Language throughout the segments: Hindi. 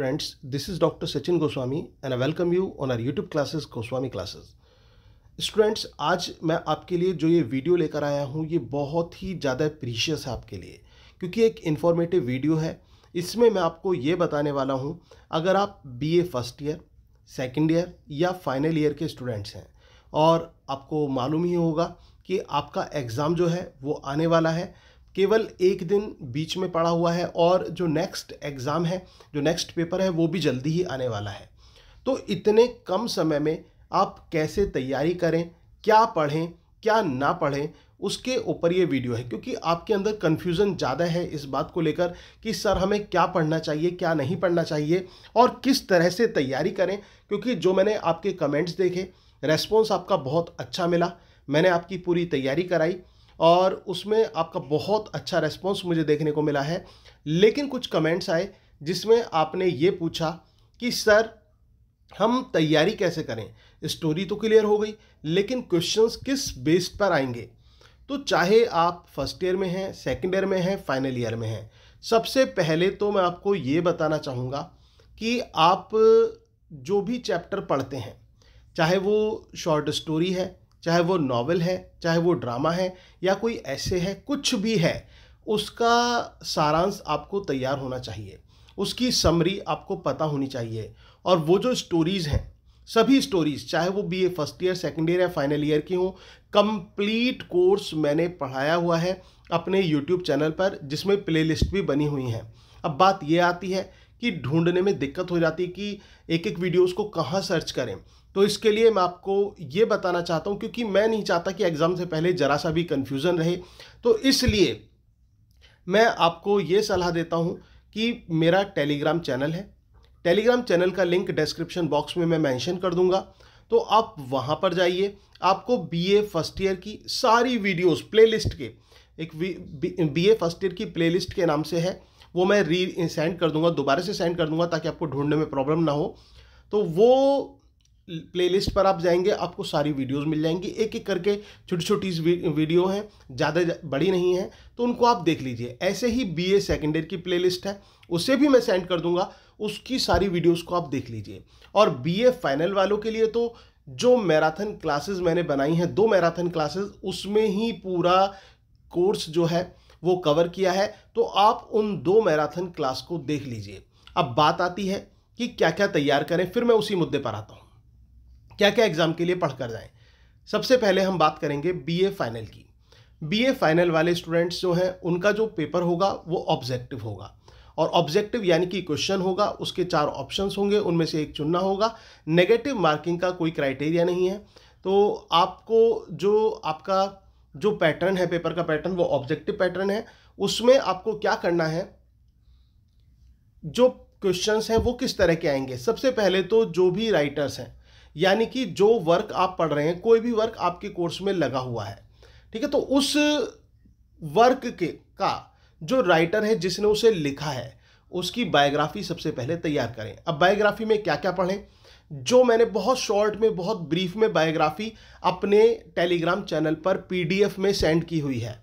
friends this is doctor Sachin Goswami and I welcome you on our YouTube classes Goswami classes students आज मैं आपके लिए जो ये वीडियो लेकर आया हूँ ये बहुत ही ज़्यादा प्रीशियस है आपके लिए क्योंकि एक इन्फॉर्मेटिव वीडियो है इसमें मैं आपको ये बताने वाला हूँ अगर आप A first year second year या फाइनल ईयर के स्टूडेंट्स हैं और आपको मालूम ही होगा कि आपका एग्ज़ाम जो है वो आने वाला है केवल एक दिन बीच में पड़ा हुआ है और जो नेक्स्ट एग्ज़ाम है जो नेक्स्ट पेपर है वो भी जल्दी ही आने वाला है तो इतने कम समय में आप कैसे तैयारी करें क्या पढ़ें क्या ना पढ़ें उसके ऊपर ये वीडियो है क्योंकि आपके अंदर कन्फ्यूज़न ज़्यादा है इस बात को लेकर कि सर हमें क्या पढ़ना चाहिए क्या नहीं पढ़ना चाहिए और किस तरह से तैयारी करें क्योंकि जो मैंने आपके कमेंट्स देखे रेस्पॉन्स आपका बहुत अच्छा मिला मैंने आपकी पूरी तैयारी कराई और उसमें आपका बहुत अच्छा रेस्पॉन्स मुझे देखने को मिला है लेकिन कुछ कमेंट्स आए जिसमें आपने ये पूछा कि सर हम तैयारी कैसे करें स्टोरी तो क्लियर हो गई लेकिन क्वेश्चंस किस बेस पर आएंगे तो चाहे आप फर्स्ट ईयर में हैं सेकेंड ईयर में हैं फाइनल ईयर में हैं सबसे पहले तो मैं आपको ये बताना चाहूँगा कि आप जो भी चैप्टर पढ़ते हैं चाहे वो शॉर्ट स्टोरी है चाहे वो नावल है चाहे वो ड्रामा है या कोई ऐसे है कुछ भी है उसका सारांश आपको तैयार होना चाहिए उसकी समरी आपको पता होनी चाहिए और वो जो स्टोरीज़ हैं सभी स्टोरीज़ चाहे वो B A first year second year या फाइनल ईयर की हों कंप्लीट कोर्स मैंने पढ़ाया हुआ है अपने यूट्यूब चैनल पर जिसमें प्लेलिस्ट भी बनी हुई हैं अब बात ये आती है कि ढूंढने में दिक्कत हो जाती है कि एक एक वीडियोस को कहाँ सर्च करें तो इसके लिए मैं आपको ये बताना चाहता हूँ क्योंकि मैं नहीं चाहता कि एग्ज़ाम से पहले ज़रा सा भी कन्फ्यूज़न रहे तो इसलिए मैं आपको ये सलाह देता हूँ कि मेरा टेलीग्राम चैनल है टेलीग्राम चैनल का लिंक डिस्क्रिप्शन बॉक्स में मैं मैंशन कर दूंगा तो आप वहाँ पर जाइए आपको बी फर्स्ट ईयर की सारी वीडियोज़ प्ले के एक बी ए फर्स्ट ईयर की प्लेलिस्ट के नाम से है वो मैं री सेंड कर दूंगा दोबारा से सेंड कर दूंगा ताकि आपको ढूंढने में प्रॉब्लम ना हो तो वो प्लेलिस्ट पर आप जाएंगे आपको सारी वीडियोस मिल जाएंगी एक एक करके छोटी छोटी वीडियो हैं ज़्यादा बड़ी नहीं है तो उनको आप देख लीजिए ऐसे ही बी ए सेकेंड ईयर की प्लेलिस्ट है उसे भी मैं सेंड कर दूंगा उसकी सारी वीडियोस को आप देख लीजिए और बी ए फाइनल वालों के लिए तो जो मैराथन क्लासेस मैंने बनाई हैं दो मैराथन क्लासेस उसमें ही पूरा कोर्स जो है वो कवर किया है तो आप उन दो मैराथन क्लास को देख लीजिए अब बात आती है कि क्या क्या तैयार करें फिर मैं उसी मुद्दे पर आता हूँ क्या क्या एग्ज़ाम के लिए पढ़ कर जाएँ सबसे पहले हम बात करेंगे बीए फाइनल की बीए फाइनल वाले स्टूडेंट्स जो हैं उनका जो पेपर होगा वो ऑब्जेक्टिव होगा और ऑब्जेक्टिव यानी कि क्वेश्चन होगा उसके चार ऑप्शंस होंगे उनमें से एक चुनना होगा नेगेटिव मार्किंग का कोई क्राइटेरिया नहीं है तो आपको जो आपका जो पैटर्न है पेपर का पैटर्न वो ऑब्जेक्टिव पैटर्न है उसमें आपको क्या करना है जो क्वेश्चंस हैं वो किस तरह के आएंगे सबसे पहले तो जो भी राइटर्स हैं यानी कि जो वर्क आप पढ़ रहे हैं कोई भी वर्क आपके कोर्स में लगा हुआ है ठीक है तो उस वर्क के का जो राइटर है जिसने उसे लिखा है उसकी बायोग्राफी सबसे पहले तैयार करें अब बायोग्राफी में क्या क्या पढ़ें जो मैंने बहुत शॉर्ट में बहुत ब्रीफ में बायोग्राफी अपने टेलीग्राम चैनल पर पीडीएफ में सेंड की हुई है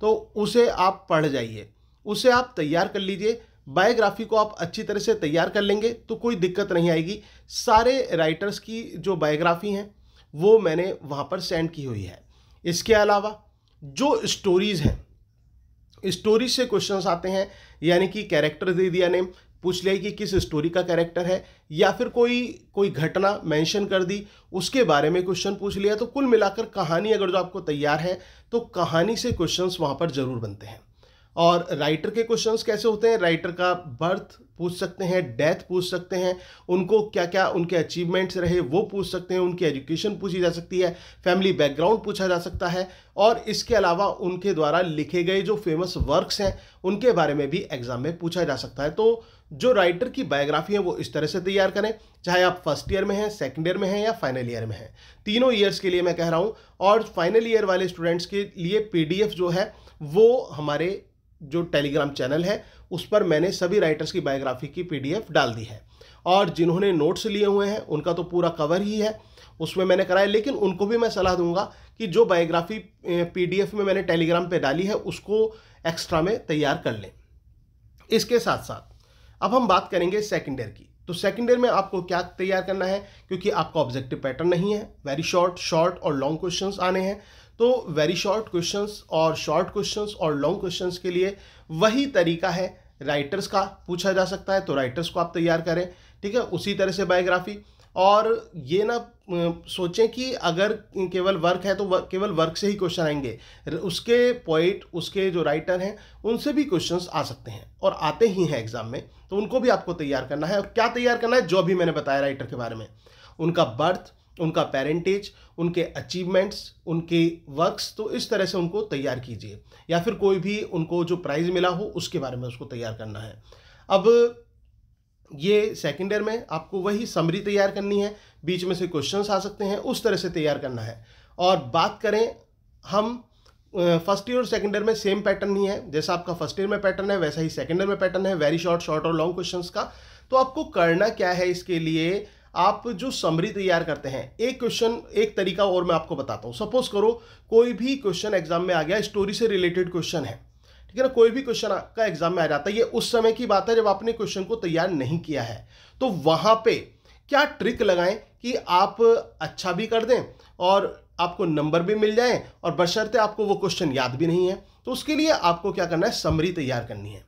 तो उसे आप पढ़ जाइए उसे आप तैयार कर लीजिए बायोग्राफी को आप अच्छी तरह से तैयार कर लेंगे तो कोई दिक्कत नहीं आएगी सारे राइटर्स की जो बायोग्राफी हैं वो मैंने वहाँ पर सेंड की हुई है इसके अलावा जो स्टोरीज़ हैं स्टोरीज से क्वेश्चंस आते हैं यानी कि कैरेक्टर दे दिया नेम पूछ लिया कि किस स्टोरी का कैरेक्टर है या फिर कोई कोई घटना मेंशन कर दी उसके बारे में क्वेश्चन पूछ लिया तो कुल मिलाकर कहानी अगर जो आपको तैयार है तो कहानी से क्वेश्चंस वहाँ पर ज़रूर बनते हैं और राइटर के क्वेश्चंस कैसे होते हैं राइटर का बर्थ पूछ सकते हैं डेथ पूछ सकते हैं उनको क्या क्या उनके अचीवमेंट्स रहे वो पूछ सकते हैं उनकी एजुकेशन पूछी जा सकती है फैमिली बैकग्राउंड पूछा जा सकता है और इसके अलावा उनके द्वारा लिखे गए जो फेमस वर्क्स हैं उनके बारे में भी एग्जाम में पूछा जा सकता है तो जो राइटर की बायोग्राफी है वो इस तरह से तैयार करें चाहे आप फर्स्ट ईयर में हैं सेकेंड ईयर में हैं या फाइनल ईयर में हैं तीनों ईयर्स के लिए मैं कह रहा हूँ और फाइनल ईयर वाले स्टूडेंट्स के लिए पी जो है वो हमारे जो टेलीग्राम चैनल है उस पर मैंने सभी राइटर्स की बायोग्राफी की पी डाल दी है और जिन्होंने नोट्स लिए हुए हैं उनका तो पूरा कवर ही है उसमें मैंने कराया लेकिन उनको भी मैं सलाह दूंगा कि जो बायोग्राफी पीडीएफ में मैंने टेलीग्राम पे डाली है उसको एक्स्ट्रा में तैयार कर लें इसके साथ साथ अब हम बात करेंगे सेकेंड ईयर की तो सेकेंड ईयर में आपको क्या तैयार करना है क्योंकि आपका ऑब्जेक्टिव पैटर्न नहीं है वेरी शॉर्ट शॉर्ट और लॉन्ग क्वेश्चंस आने हैं तो वेरी शॉर्ट क्वेश्चंस और शॉर्ट क्वेश्चंस और लॉन्ग क्वेश्चंस के लिए वही तरीका है राइटर्स का पूछा जा सकता है तो राइटर्स को आप तैयार करें ठीक है उसी तरह से बायोग्राफी और ये ना सोचें कि अगर केवल वर्क है तो वर, केवल वर्क से ही क्वेश्चन आएंगे उसके पॉइंट उसके जो राइटर हैं उनसे भी क्वेश्चंस आ सकते हैं और आते ही हैं एग्ज़ाम में तो उनको भी आपको तैयार करना है और क्या तैयार करना है जो भी मैंने बताया राइटर के बारे में उनका बर्थ उनका पेरेंटेज उनके अचीवमेंट्स उनके वर्क्स तो इस तरह से उनको तैयार कीजिए या फिर कोई भी उनको जो प्राइज़ मिला हो उसके बारे में उसको तैयार करना है अब ये सेकेंड ईयर में आपको वही समरी तैयार करनी है बीच में से क्वेश्चन आ सकते हैं उस तरह से तैयार करना है और बात करें हम फर्स्ट ईयर और सेकेंड ईयर में सेम पैटर्न ही है जैसा आपका फर्स्ट ईयर में पैटर्न है वैसा ही सेकेंड ईयर में पैटर्न है वेरी शॉर्ट शॉर्ट और लॉन्ग क्वेश्चन का तो आपको करना क्या है इसके लिए आप जो समरी तैयार करते हैं एक क्वेश्चन एक तरीका और मैं आपको बताता हूँ सपोज करो कोई भी क्वेश्चन एग्जाम में आ गया स्टोरी से रिलेटेड क्वेश्चन है ठीक है ना कोई भी क्वेश्चन आपका एग्जाम में आ जाता है ये उस समय की बात है जब आपने क्वेश्चन को तैयार नहीं किया है तो वहां पे क्या ट्रिक लगाएं कि आप अच्छा भी कर दें और आपको नंबर भी मिल जाए और बशर्ते आपको वो क्वेश्चन याद भी नहीं है तो उसके लिए आपको क्या करना है समरी तैयार करनी है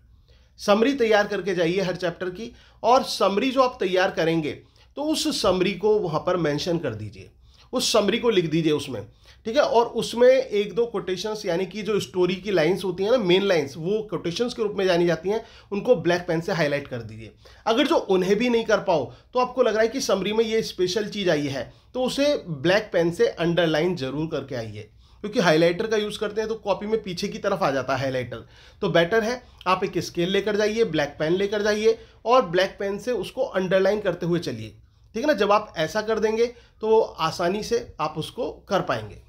समरी तैयार करके जाइए हर चैप्टर की और समरी जो आप तैयार करेंगे तो उस समरी को वहाँ पर मेंशन कर दीजिए उस समरी को लिख दीजिए उसमें ठीक है और उसमें एक दो कोटेशंस यानी कि जो स्टोरी की लाइंस होती हैं ना मेन लाइंस वो कोटेशंस के रूप में जानी जाती हैं उनको ब्लैक पेन से हाईलाइट कर दीजिए अगर जो उन्हें भी नहीं कर पाओ तो आपको लग रहा है कि समरी में ये स्पेशल चीज़ आई है तो उसे ब्लैक पेन से अंडरलाइन जरूर करके आइए क्योंकि हाईलाइटर का यूज़ करते हैं तो कॉपी में पीछे की तरफ आ जाता है हाईलाइटर तो बेटर है आप एक स्केल लेकर जाइए ब्लैक पेन लेकर जाइए और ब्लैक पेन से उसको अंडरलाइन करते हुए चलिए ठीक है ना जब आप ऐसा कर देंगे तो आसानी से आप उसको कर पाएंगे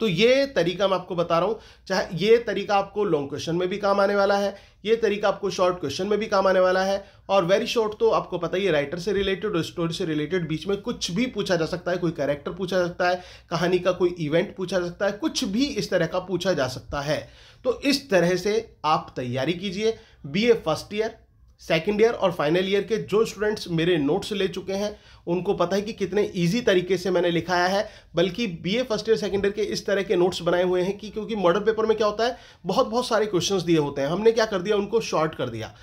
तो ये तरीका मैं आपको बता रहा हूँ चाहे ये तरीका आपको लॉन्ग क्वेश्चन में भी काम आने वाला है ये तरीका आपको शॉर्ट क्वेश्चन में भी काम आने वाला है और वेरी शॉर्ट तो आपको पता ही है राइटर से रिलेटेड और स्टोरी से रिलेटेड बीच में कुछ भी पूछा जा सकता है कोई कैरेक्टर पूछा जा सकता है कहानी का कोई इवेंट पूछा जा सकता है कुछ भी इस तरह का पूछा जा सकता है तो इस तरह से आप तैयारी कीजिए B A first year second year और फाइनल ईयर के जो स्टूडेंट्स मेरे नोट्स ले चुके हैं उनको पता है कि कितने इजी तरीके से मैंने लिखाया है बल्कि BA first year second year के इस तरह के नोट्स बनाए हुए हैं कि क्योंकि मॉडल पेपर में क्या होता है बहुत बहुत सारे क्वेश्चंस दिए होते हैं हमने क्या कर दिया उनको शॉर्ट कर दिया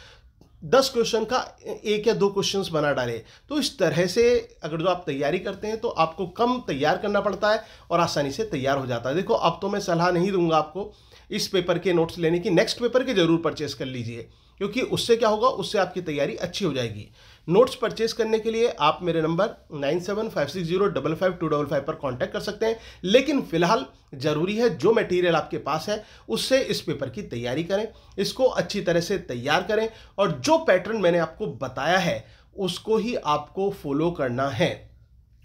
दस क्वेश्चन का एक या दो क्वेश्चन बना डाले तो इस तरह से अगर जो आप तैयारी करते हैं तो आपको कम तैयार करना पड़ता है और आसानी से तैयार हो जाता है देखो अब तो मैं सलाह नहीं दूंगा आपको इस पेपर के नोट्स लेने की नेक्स्ट पेपर के जरूर परचेस कर लीजिए क्योंकि उससे क्या होगा उससे आपकी तैयारी अच्छी हो जाएगी नोट्स परचेज करने के लिए आप मेरे number nine seven five six zero double five two double five पर कांटेक्ट कर सकते हैं लेकिन फिलहाल ज़रूरी है जो मटेरियल आपके पास है उससे इस पेपर की तैयारी करें इसको अच्छी तरह से तैयार करें और जो पैटर्न मैंने आपको बताया है उसको ही आपको फॉलो करना है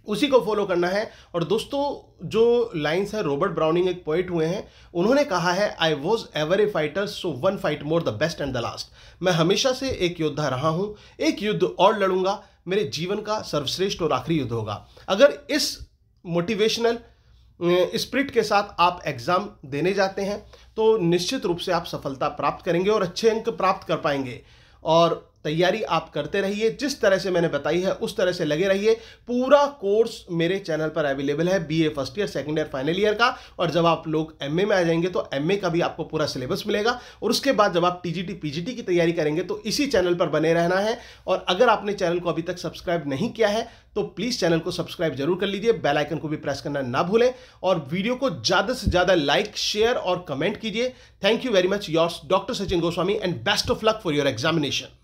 उसी को फॉलो करना है और दोस्तों जो लाइंस है रॉबर्ट ब्राउनिंग एक पोइट हुए हैं उन्होंने कहा है I was ever a fighter so one fight more the best and the last मैं हमेशा से एक योद्धा रहा हूँ एक युद्ध और लड़ूंगा मेरे जीवन का सर्वश्रेष्ठ और आखिरी युद्ध होगा अगर इस मोटिवेशनल स्प्रिट के साथ आप एग्जाम देने जाते हैं तो निश्चित रूप से आप सफलता प्राप्त करेंगे और अच्छे अंक प्राप्त कर पाएंगे और तैयारी आप करते रहिए जिस तरह से मैंने बताई है उस तरह से लगे रहिए पूरा कोर्स मेरे चैनल पर अवेलेबल है BA first year second year final year का और जब आप लोग एमए में आ जाएंगे तो एमए का भी आपको पूरा सिलेबस मिलेगा और उसके बाद जब आप टीजीटी पीजीटी की तैयारी करेंगे तो इसी चैनल पर बने रहना है और अगर आपने चैनल को अभी तक सब्सक्राइब नहीं किया है तो प्लीज़ चैनल को सब्सक्राइब जरूर कर लीजिए बेल आइकन को भी प्रेस करना ना भूलें और वीडियो को ज़्यादा से ज़्यादा लाइक शेयर और कमेंट कीजिए thank you very much yours doctor Sachin Goswami and best of luck for your examination